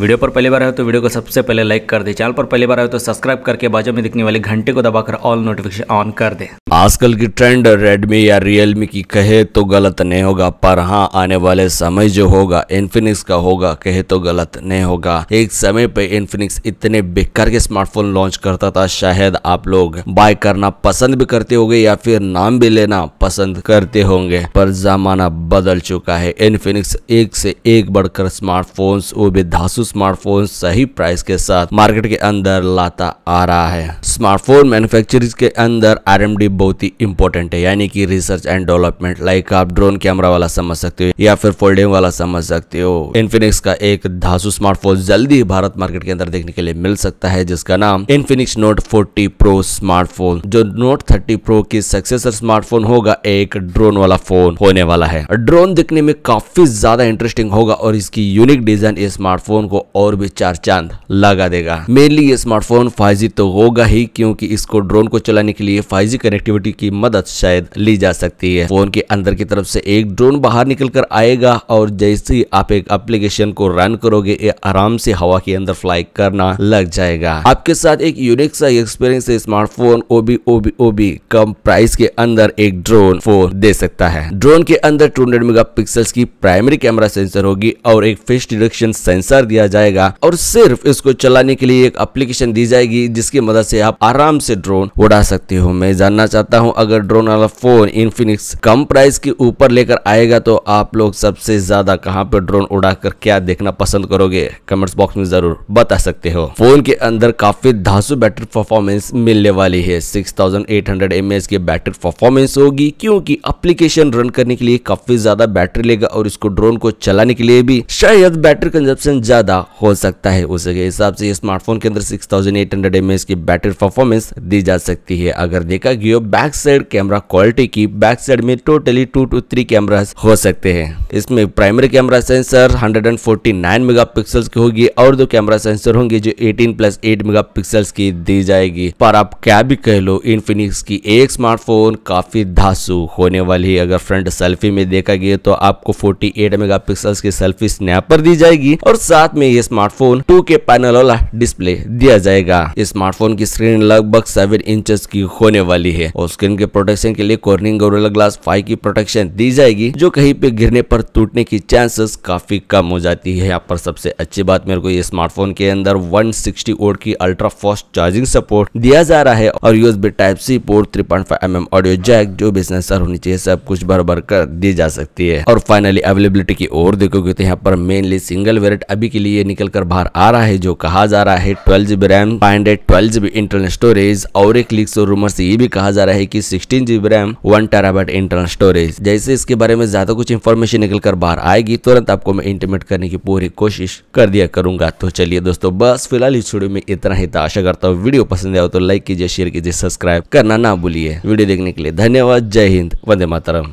video पर पहली बार आए तो वीडियो को सबसे पहले लाइक कर दे चैनल पर पहली बार आए तो सब्सक्राइब करके बाजू में दिखने वाले घंटे को दबाकर ऑल नोटिफिकेशन ऑन कर दे आजकल की ट्रेंड रेडमी या रियलमी की कहे तो गलत नहीं होगा पर हाँ आने वाले समय जो होगा इन्फिनिक्स का होगा कहे तो गलत नहीं होगा एक समय पे इन्फिनिक्स इतने बेकार के स्मार्टफोन लॉन्च करता था शायद आप लोग बाय करना पसंद भी करते होंगे या फिर नाम भी लेना पसंद करते होंगे पर जमाना बदल चुका है इन्फिनिक्स एक से एक बढ़कर स्मार्टफोन वो भी धासु स्मार्टफोन सही प्राइस के साथ मार्केट के अंदर लाता आ रहा है स्मार्टफोन मैन्युफैक्चर के अंदर आर बहुत ही इंपॉर्टेंट है यानी कि रिसर्च एंड डेवलपमेंट लाइक आप ड्रोन कैमरा वाला समझ सकते हो या फिर फोल्डिंग वाला समझ सकते हो इन्फिनिक्स का एक धासु स्मार्टफोन जल्दी भारत मार्केट के अंदर देखने के लिए मिल सकता है जिसका नाम Infinix note forty pro smartphone जो नोट थर्टी प्रो की सक्सेसर स्मार्टफोन होगा एक ड्रोन वाला फोन होने वाला है ड्रोन दिखने में काफी ज्यादा इंटरेस्टिंग होगा और इसकी यूनिक डिजाइन इस स्मार्टफोन को को और भी चार चांद लगा देगा मेनली ये स्मार्टफोन फाइव तो होगा ही क्योंकि इसको ड्रोन को चलाने के लिए फाइव कनेक्टिविटी की मदद शायद ली जा सकती है फोन के अंदर की तरफ से एक ड्रोन बाहर निकल कर आएगा और जैसे ही आप एक एप्लीकेशन को रन करोगे ये आराम से हवा के अंदर फ्लाई करना लग जाएगा आपके साथ एक यूनिक सा एक्सपीरियंस स्मार्टफोन ओबी ओबी ओबी कम प्राइस के अंदर एक ड्रोन फोन दे सकता है ड्रोन के अंदर 200 मेगापिक्सल्स की प्राइमरी कैमरा सेंसर होगी और एक फेस डिडक्शन सेंसर दिया जाएगा और सिर्फ इसको चलाने के लिए एक एप्लीकेशन दी जाएगी जिसकी मदद से आप आराम से ड्रोन उड़ा सकते हो मैं जानना चाहता हूँ अगर ड्रोन वाला फोन इन्फिनिक्स कम प्राइस के ऊपर लेकर आएगा तो आप लोग सबसे ज्यादा कहाँ पे ड्रोन उड़ा कर क्या देखना पसंद करोगे कमेंट्स बॉक्स में जरूर बता सकते हो फोन के अंदर काफी धासु बैटरी परफॉर्मेंस मिलने वाली है 6800 थाउजेंड की बैटरी परफॉर्मेंस होगी क्योंकि एप्लीकेशन रन करने के लिए काफी ज्यादा बैटरी लेगा और इसको ड्रोन को चलाने के लिए भी शायद बैटरी कंजप्शन ज्यादा ज़्यादा हो सकता है उसके हिसाब से स्मार्टफोन के अंदर 6800 थाउजेंड की बैटरी परफॉर्मेंस दी जा सकती है अगर देखा गया बैक साइड कैमरा क्वालिटी की बैक साइड में totally two to three camera हो सकते हैं इसमें प्राइमरी कैमरा सेंसर 149 मेगापिक्सल्स की होगी और दो कैमरा सेंसर होंगे जो 18 प्लस 8 मेगापिक्सल्स की दी जाएगी पर आप क्या भी कह लो इनफिनिक्स की एक स्मार्टफोन काफी धासु होने वाली है अगर फ्रंट सेल्फी में देखा गया तो आपको 48 मेगापिक्सल्स की सेल्फी स्नैपर दी जाएगी और साथ साथ में ये स्मार्टफोन टू के पैनल वाला डिस्प्ले दिया जाएगा इस स्मार्टफोन की स्क्रीन लगभग सेवन इंच की होने वाली है और स्क्रीन के प्रोटेक्शन के लिए कॉर्निंग गोरेला ग्लास फाइव की प्रोटेक्शन दी जाएगी जो कहीं पे गिरने पर टूटने की चांसेस काफी कम हो जाती है यहाँ पर सबसे अच्छी बात मेरे को ये स्मार्टफोन के अंदर 160 सिक्सटी वोट की अल्ट्रा फास्ट चार्जिंग सपोर्ट दिया जा रहा है और USB type C port three point five M M audio jack जो भी होनी चाहिए सब कुछ भर कर दी जा सकती है और फाइनली अवेलेबिलिटी की ओर देखोगे तो यहाँ पर मेनली सिंगल वेरियंट अभी के लिए निकलकर बाहर आ रहा है जो कहा जा रहा है twelve GB RAM five hundred twelve GB internal storage और एक लीक्स और रूमर से ये भी कहा जा रहा है कि sixteen GB RAM one terabyte internal storage जैसे इसके बारे में ज्यादा कुछ इन्फॉर्मेशन निकलकर बाहर आएगी तुरंत आपको मैं इंटीमेट करने की पूरी कोशिश कर दिया करूंगा तो चलिए दोस्तों बस फिलहाल इस वीडियो में इतना ही था आशा करता हूँ वीडियो पसंद आया तो लाइक कीजिए शेयर कीजिए सब्सक्राइब करना ना भूलिए वीडियो देखने के लिए धन्यवाद जय हिंद वंदे मातरम